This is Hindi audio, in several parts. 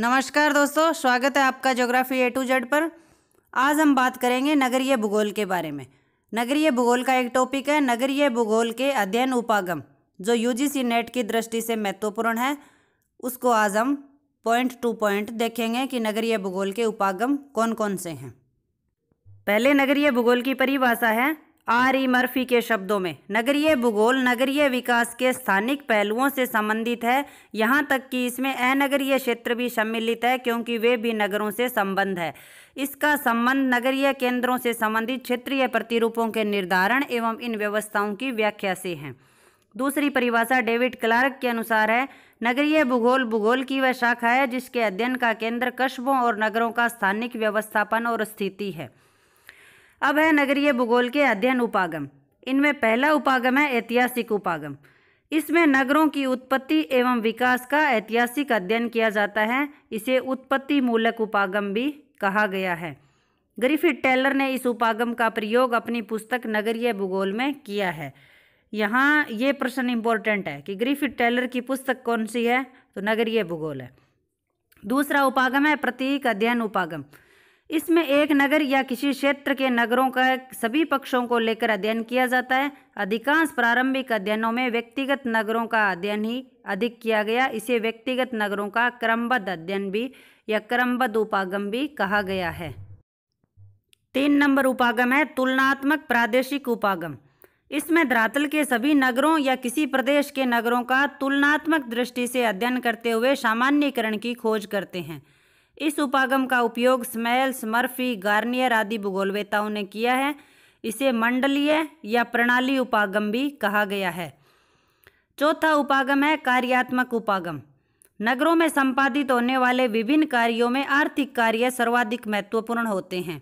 नमस्कार दोस्तों स्वागत है आपका ज्योग्राफी ए टू जेड पर आज हम बात करेंगे नगरीय भूगोल के बारे में नगरीय भूगोल का एक टॉपिक है नगरीय भूगोल के अध्ययन उपागम जो यूजीसी नेट की दृष्टि से महत्वपूर्ण है उसको आज हम पॉइंट टू पॉइंट देखेंगे कि नगरीय भूगोल के उपागम कौन कौन से हैं पहले नगरीय भूगोल की परिभाषा है आर ई मर्फी के शब्दों में नगरीय भूगोल नगरीय विकास के स्थानिक पहलुओं से संबंधित है यहाँ तक कि इसमें अनगरीय क्षेत्र भी सम्मिलित है क्योंकि वे भी नगरों से संबंध है इसका संबंध नगरीय केंद्रों से संबंधित क्षेत्रीय प्रतिरूपों के निर्धारण एवं इन व्यवस्थाओं की व्याख्या से है दूसरी परिभाषा डेविड क्लार्क के अनुसार है नगरीय भूगोल भूगोल की वह शाखा है जिसके अध्ययन का केंद्र कस्बों और नगरों का स्थानिक व्यवस्थापन और स्थिति है अब है नगरीय भूगोल के अध्ययन उपागम इनमें पहला उपागम है ऐतिहासिक उपागम इसमें नगरों की उत्पत्ति एवं विकास का ऐतिहासिक अध्ययन किया जाता है इसे उत्पत्ति मूलक उपागम भी कहा गया है ग्रिफिड टेलर ने इस उपागम का प्रयोग अपनी पुस्तक नगरीय भूगोल में किया है यहाँ ये प्रश्न इम्पोर्टेंट है कि ग्रिफिड टेलर की पुस्तक कौन सी है तो नगरीय भूगोल है दूसरा उपागम है प्रतीक अध्ययन उपागम इसमें एक नगर या किसी क्षेत्र के नगरों का सभी पक्षों को लेकर अध्ययन किया जाता है अधिकांश प्रारंभिक अध्ययनों में व्यक्तिगत नगरों का अध्ययन ही अधिक किया गया इसे व्यक्तिगत नगरों का क्रमबद्ध अध्ययन भी या क्रमबद्ध उपागम भी कहा गया है तीन नंबर उपागम है तुलनात्मक प्रादेशिक उपागम इसमें धरातल के सभी नगरों या किसी प्रदेश के नगरों का तुलनात्मक दृष्टि से अध्ययन करते हुए सामान्यकरण की खोज करते हैं इस उपागम का उपयोग स्मेल्स मर्फी गार्नियर आदि भूगोलवेताओं ने किया है इसे मंडलीय या प्रणाली उपागम भी कहा गया है चौथा उपागम है कार्यात्मक उपागम नगरों में संपादित होने वाले विभिन्न कार्यों में आर्थिक कार्य सर्वाधिक महत्वपूर्ण होते हैं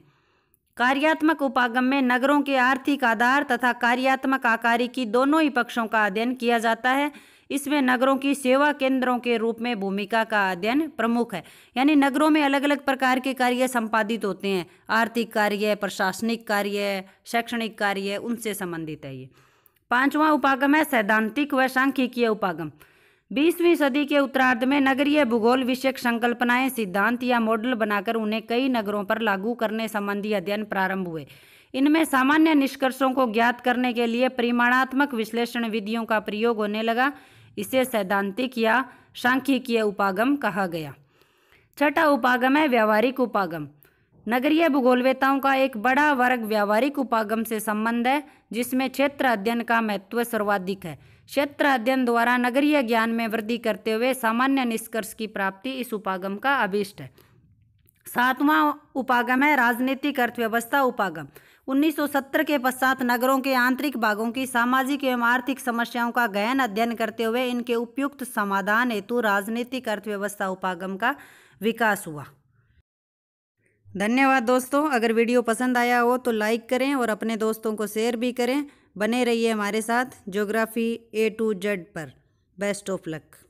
कार्यात्मक उपागम में नगरों के आर्थिक आधार तथा कार्यात्मक आकारी की दोनों ही पक्षों का अध्ययन किया जाता है इसमें नगरों की सेवा केंद्रों के रूप में भूमिका का अध्ययन प्रमुख है यानी नगरों में अलग अलग प्रकार के कार्य संपादित होते हैं आर्थिक कार्य प्रशासनिक कार्य शैक्षणिक कार्य उनसे संबंधित है ये पांचवा उपागम है सैद्धांतिक व सांख्यिकीय उपागम बीसवीं सदी के उत्तरार्ध में नगरीय भूगोल विषयक संकल्पनाएं सिद्धांत या मॉडल बनाकर उन्हें कई नगरों पर लागू करने संबंधी अध्ययन प्रारंभ हुए इनमें सामान्य निष्कर्षों को ज्ञात करने के लिए परिमाणात्मक विश्लेषण विधियों का प्रयोग होने लगा इसे सैद्धांतिक या सांख्यिकीय उपागम कहा गया छठा उपागम है व्यावहारिक उपागम नगरीय भूगोलवेताओं का एक बड़ा वर्ग व्यावहारिक उपागम से संबंध है जिसमें क्षेत्र अध्ययन का महत्व सर्वाधिक है क्षेत्र अध्ययन द्वारा नगरीय ज्ञान में वृद्धि करते हुए सामान्य निष्कर्ष की प्राप्ति इस उपागम का अभिष्ट है सातवां उपागम है राजनीतिक अर्थव्यवस्था उपागम 1970 के पश्चात नगरों के आंतरिक भागों की सामाजिक एवं आर्थिक समस्याओं का गहन अध्ययन करते हुए इनके उपयुक्त समाधान हेतु राजनीतिक अर्थव्यवस्था उपागम का विकास हुआ धन्यवाद दोस्तों अगर वीडियो पसंद आया हो तो लाइक करें और अपने दोस्तों को शेयर भी करें बने रहिए हमारे साथ ज्योग्राफी ए टू जेड पर बेस्ट ऑफ लक